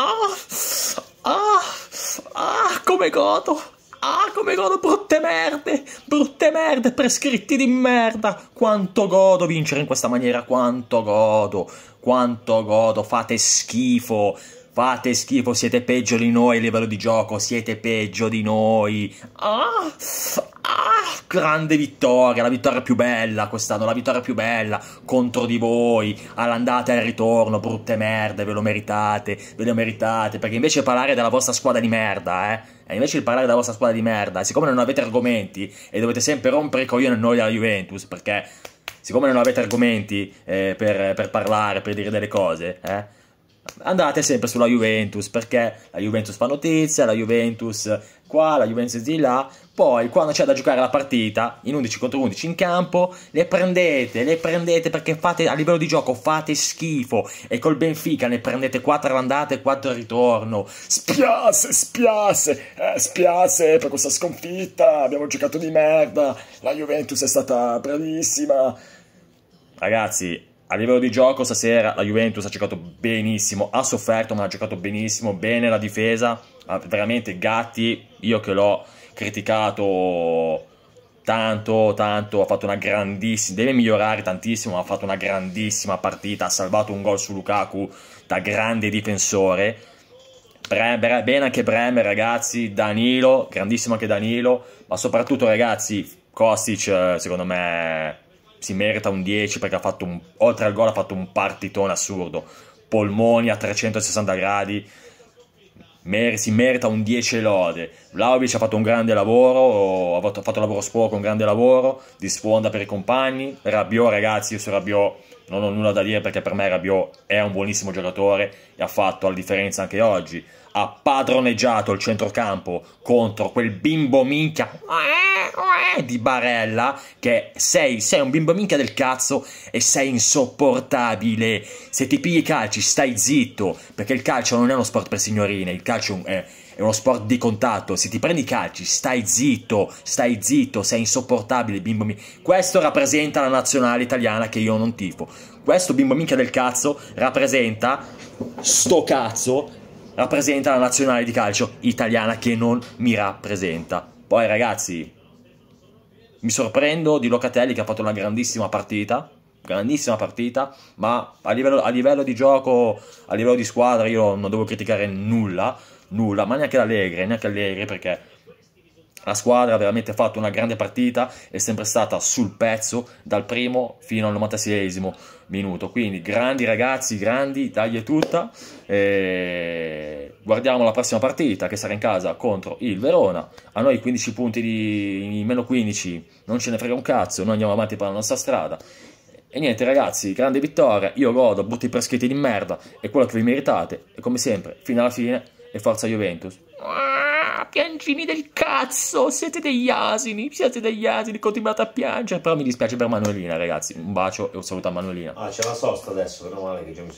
Ah, ah, ah, come godo! Ah, come godo brutte merde! Brutte merde, prescritti di merda! Quanto godo vincere in questa maniera, quanto godo! Quanto godo, fate schifo! Fate schifo, siete peggio di noi a livello di gioco, siete peggio di noi! Ah! ah, grande vittoria, la vittoria più bella quest'anno, la vittoria più bella contro di voi, all'andata e al ritorno, brutte merde, ve lo meritate, ve lo meritate, perché invece parlare della vostra squadra di merda, eh, e invece di parlare della vostra squadra di merda, siccome non avete argomenti e dovete sempre rompere i coglioni noi della Juventus, perché siccome non avete argomenti eh, per, per parlare, per dire delle cose, eh, andate sempre sulla Juventus perché la Juventus fa notizia, la Juventus qua, la Juventus di là, poi quando c'è da giocare la partita in 11 contro 11 in campo le prendete, le prendete perché fate, a livello di gioco fate schifo e col Benfica ne prendete 4 all'andata e 4 ritorno. Spiace, spiace, eh, spiace per questa sconfitta, abbiamo giocato di merda, la Juventus è stata bravissima. Ragazzi, a livello di gioco stasera la Juventus ha giocato benissimo, ha sofferto ma ha giocato benissimo, bene la difesa, veramente Gatti, io che l'ho criticato tanto, tanto, ha fatto una grandissima, deve migliorare tantissimo, ma ha fatto una grandissima partita, ha salvato un gol su Lukaku da grande difensore, Bremer, bene anche Bremer ragazzi, Danilo, grandissimo anche Danilo, ma soprattutto ragazzi Kostic eh, secondo me si merita un 10 perché ha fatto un, oltre al gol ha fatto un partitone assurdo. Polmoni a 360 gradi, mer si merita un 10 lode. Vlaovic ha fatto un grande lavoro, ha fatto, ha fatto lavoro sporco, un grande lavoro, di sfonda per i compagni. Rabiot ragazzi, io su Rabiot non ho nulla da dire perché per me Rabiot è un buonissimo giocatore e ha fatto la differenza anche oggi. Ha padroneggiato il centrocampo contro quel bimbo minchia eh, di Barella che sei, sei un bimbo minchia del cazzo e sei insopportabile. Se ti pigli i calci stai zitto perché il calcio non è uno sport per signorine, il calcio è è uno sport di contatto, se ti prendi i calci stai zitto, stai zitto, sei insopportabile bimbo minchia, questo rappresenta la nazionale italiana che io non tifo, questo bimbo minchia del cazzo rappresenta, sto cazzo, rappresenta la nazionale di calcio italiana che non mi rappresenta. Poi ragazzi, mi sorprendo di Locatelli che ha fatto una grandissima partita, grandissima partita, ma a livello, a livello, di gioco, a livello di squadra io non devo criticare nulla, nulla, ma neanche Allegri, neanche Allegri perché la squadra ha veramente fatto una grande partita, è sempre stata sul pezzo dal primo fino al 96 minuto. Quindi grandi ragazzi, grandi, taglie tutta. E... Guardiamo la prossima partita che sarà in casa contro il Verona. A noi 15 punti di meno 15 non ce ne frega un cazzo, noi andiamo avanti per la nostra strada. E niente ragazzi, grande vittoria, io godo, butti i scritti di merda, è quello che vi meritate. E come sempre, fino alla fine e forza Juventus. Ah, piangini del cazzo, siete degli asini, siete degli asini, continuate a piangere. Però mi dispiace per Manuelina, ragazzi. Un bacio e un saluto a Manuelina. Ah, c'è la sosta adesso, meno male che già mi